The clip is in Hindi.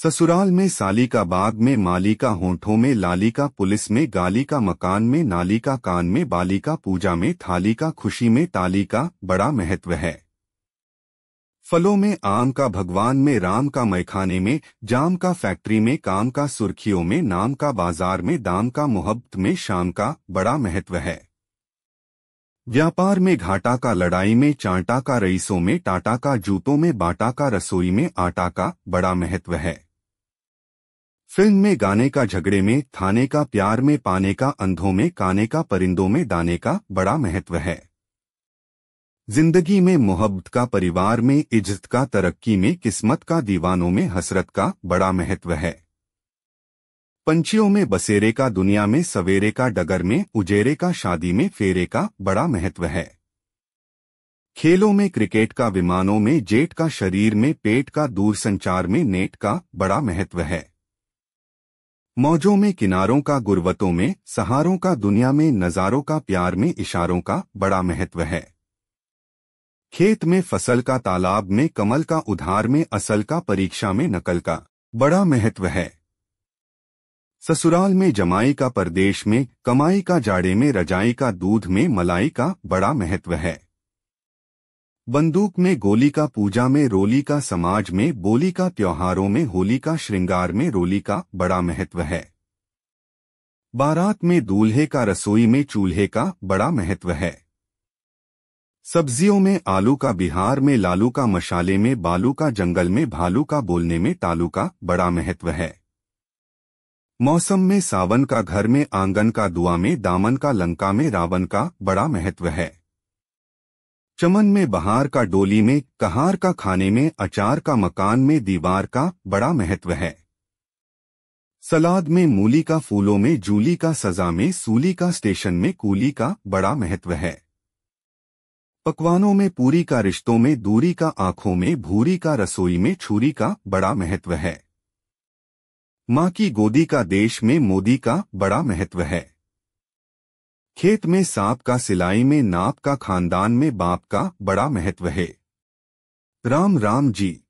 ससुराल में साली का बाग में माली का होंठों में लाली का पुलिस में गाली का मकान में नाली का कान में बाली का पूजा में थाली का खुशी में ताली का बड़ा महत्व है फलों में आम का भगवान में राम का मैखाने में जाम का फैक्ट्री में काम का सुर्खियों में नाम का बाजार में दाम का मोहब्बत में शाम का बड़ा महत्व है व्यापार में घाटा का लड़ाई में चांटा का रईसों में टाटा का जूतों में बाटा का रसोई में आटा का बड़ा महत्व है फिल्म में गाने का झगड़े में थाने का प्यार में पाने का अंधों में काने का परिंदों में दाने का बड़ा महत्व है जिंदगी में मोहब्बत का परिवार में इज्जत का तरक्की में किस्मत का दीवानों में हसरत का बड़ा महत्व है पंछियों में बसेरे का दुनिया में सवेरे का डगर में उजेरे का शादी में फेरे का बड़ा महत्व है खेलों में क्रिकेट का विमानों में जेट का शरीर में पेट का दूरसंचार में नेट का बड़ा महत्व है मौजों में किनारों का गुरवतों में सहारों का दुनिया में नज़ारों का प्यार में इशारों का बड़ा महत्व है खेत में फसल का तालाब में कमल का उधार में असल का परीक्षा में नकल का बड़ा महत्व है ससुराल में जमाई का परदेश में कमाई का जाड़े में रजाई का दूध में मलाई का बड़ा महत्व है बंदूक में गोली का पूजा में रोली का समाज में बोली का त्योहारों में होली का श्रृंगार में रोली का बड़ा महत्व है बारात में दूल्हे का रसोई में चूल्हे का बड़ा महत्व है सब्जियों में आलू का बिहार में लालू का मशाले में बालू का जंगल में भालू का बोलने में तालू का बड़ा महत्व है मौसम में सावन का घर में आंगन का दुआ में दामन का लंका में रावण का बड़ा महत्व है चमन में बहार का डोली में कहार का खाने में अचार का मकान में दीवार का बड़ा महत्व है सलाद में मूली का फूलों में जूली का सजा में सूली का स्टेशन में कूली का बड़ा महत्व है पकवानों में पूरी का रिश्तों में दूरी का आंखों में भूरी का रसोई में छुरी का बड़ा महत्व है माँ की गोदी का देश में मोदी का बड़ा महत्व है खेत में सांप का सिलाई में नाप का खानदान में बाप का बड़ा महत्व है राम राम जी